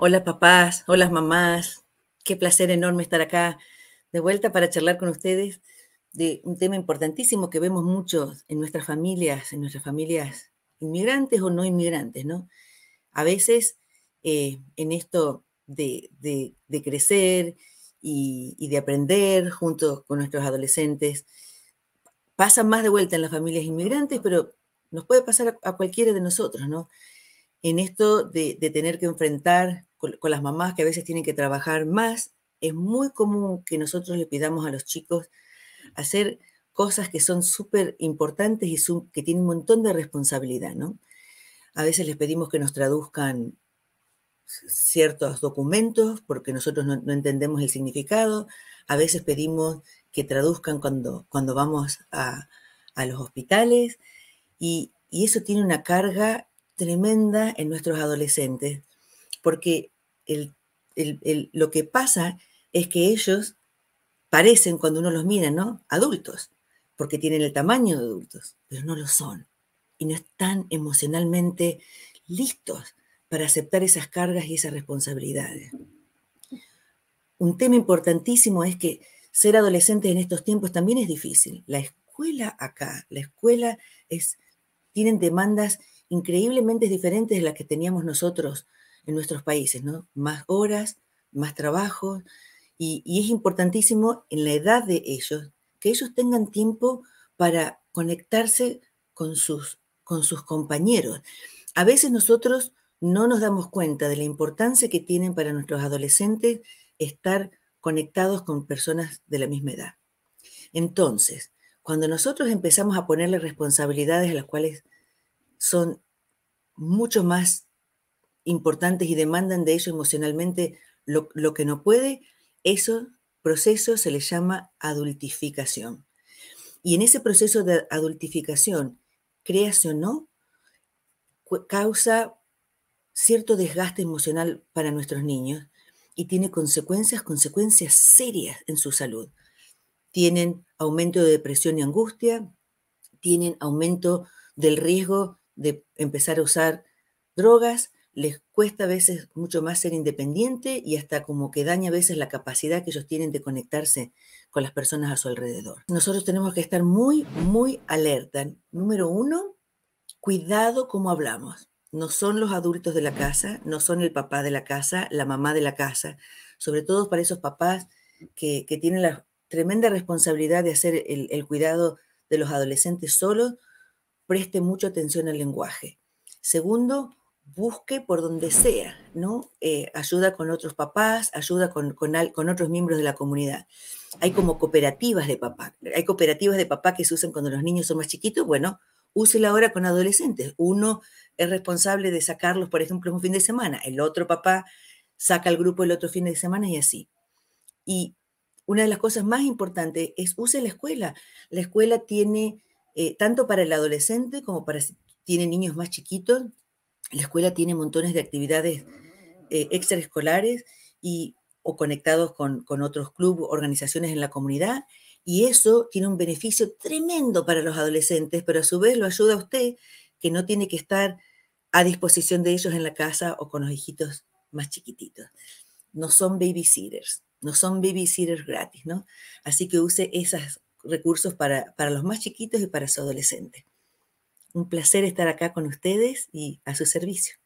Hola papás, hola mamás, qué placer enorme estar acá de vuelta para charlar con ustedes de un tema importantísimo que vemos muchos en nuestras familias, en nuestras familias inmigrantes o no inmigrantes, ¿no? A veces eh, en esto de, crecer y, de aprender junto con nuestros adolescentes, pasa más de vuelta en las familias inmigrantes, pero nos puede pasar a, a cualquiera de nosotros, ¿no? en esto de, tener que enfrentar con, las mamás que a veces tienen que trabajar más, es muy común que nosotros le pidamos a los chicos hacer cosas que son súper importantes y que tienen un montón de responsabilidad, ¿no? A veces les pedimos que nos traduzcan ciertos documentos porque nosotros no, entendemos el significado, a veces pedimos que traduzcan cuando, cuando vamos a, los hospitales y, y eso tiene una carga tremenda en nuestros adolescentes, porque lo que pasa es que ellos parecen, cuando uno los mira, ¿no? Adultos, porque tienen el tamaño de adultos, pero no lo son. Y no están emocionalmente listos para aceptar esas cargas y esas responsabilidades. Un tema importantísimo es que ser adolescentes en estos tiempos también es difícil. La escuela acá, la escuela es, tienen demandas increíblemente diferentes de las que teníamos nosotros en nuestros países, ¿no? Más horas, más trabajo, y, es importantísimo en la edad de ellos que ellos tengan tiempo para conectarse con sus, con sus compañeros. A veces nosotros no nos damos cuenta de la importancia que tienen para nuestros adolescentes estar conectados con personas de la misma edad. Entonces, cuando nosotros empezamos a ponerle responsabilidades a las cuales son mucho más importantes y demandan de ellos emocionalmente lo, que no puede, ese proceso se le llama adultificación. Y en ese proceso de adultificación, créase o no, causa cierto desgaste emocional para nuestros niños y tiene consecuencias, consecuencias serias en su salud. Tienen aumento de depresión y angustia, tienen aumento del riesgo de empezar a usar drogas, les cuesta a veces mucho más ser independiente y hasta como que daña a veces la capacidad que ellos tienen de conectarse con las personas a su alrededor. Nosotros tenemos que estar muy, muy alerta. Número uno, cuidado como hablamos. No son los adultos de la casa, no son el papá de la casa, la mamá de la casa, sobre todo para esos papás que, tienen la tremenda responsabilidad de hacer el, el cuidado de los adolescentes solos preste mucha atención al lenguaje. Segundo, busque por donde sea, ¿no? Eh, ayuda con otros papás, ayuda con, con, otros miembros de la comunidad. Hay como cooperativas de papá, hay cooperativas de papá que se usan cuando los niños son más chiquitos, bueno, úsela ahora con adolescentes. Uno es responsable de sacarlos, por ejemplo, un fin de semana, el otro papá saca al grupo el otro fin de semana y así. Y una de las cosas más importantes es use la escuela. La escuela tiene eh, tanto para el adolescente como para si tiene niños más chiquitos. La escuela tiene montones de actividades eh, extraescolares y, o conectados con, otros clubes, organizaciones en la comunidad. Y eso tiene un beneficio tremendo para los adolescentes, pero a su vez lo ayuda a usted, que no tiene que estar a disposición de ellos en la casa o con los hijitos más chiquititos. No son babysitters, no son babysitters gratis, ¿no? Así que use esas recursos para, los más chiquitos y para su adolescente. Un placer estar acá con ustedes y a su servicio.